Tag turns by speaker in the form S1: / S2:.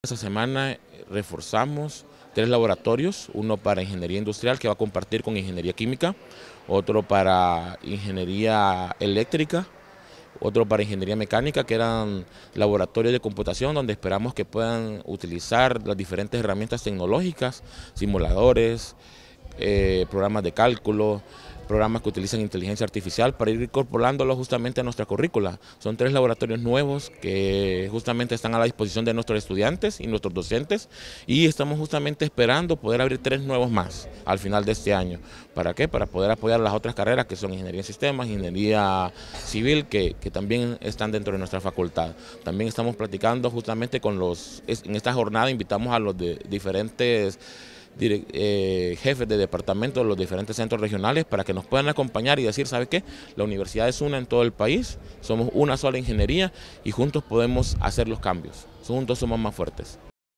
S1: Esta semana eh, reforzamos tres laboratorios, uno para ingeniería industrial que va a compartir con ingeniería química, otro para ingeniería eléctrica, otro para ingeniería mecánica, que eran laboratorios de computación donde esperamos que puedan utilizar las diferentes herramientas tecnológicas, simuladores, eh, programas de cálculo, programas que utilizan inteligencia artificial para ir incorporándolo justamente a nuestra currícula. Son tres laboratorios nuevos que justamente están a la disposición de nuestros estudiantes y nuestros docentes y estamos justamente esperando poder abrir tres nuevos más al final de este año. ¿Para qué? Para poder apoyar las otras carreras que son ingeniería en sistemas, ingeniería civil, que, también están dentro de nuestra facultad. También estamos platicando justamente con los, en esta jornada invitamos a los de diferentes eh, jefes de departamento de los diferentes centros regionales para que nos puedan acompañar y decir, ¿sabe qué? La universidad es una en todo el país, somos una sola ingeniería y juntos podemos hacer los cambios, juntos somos más fuertes.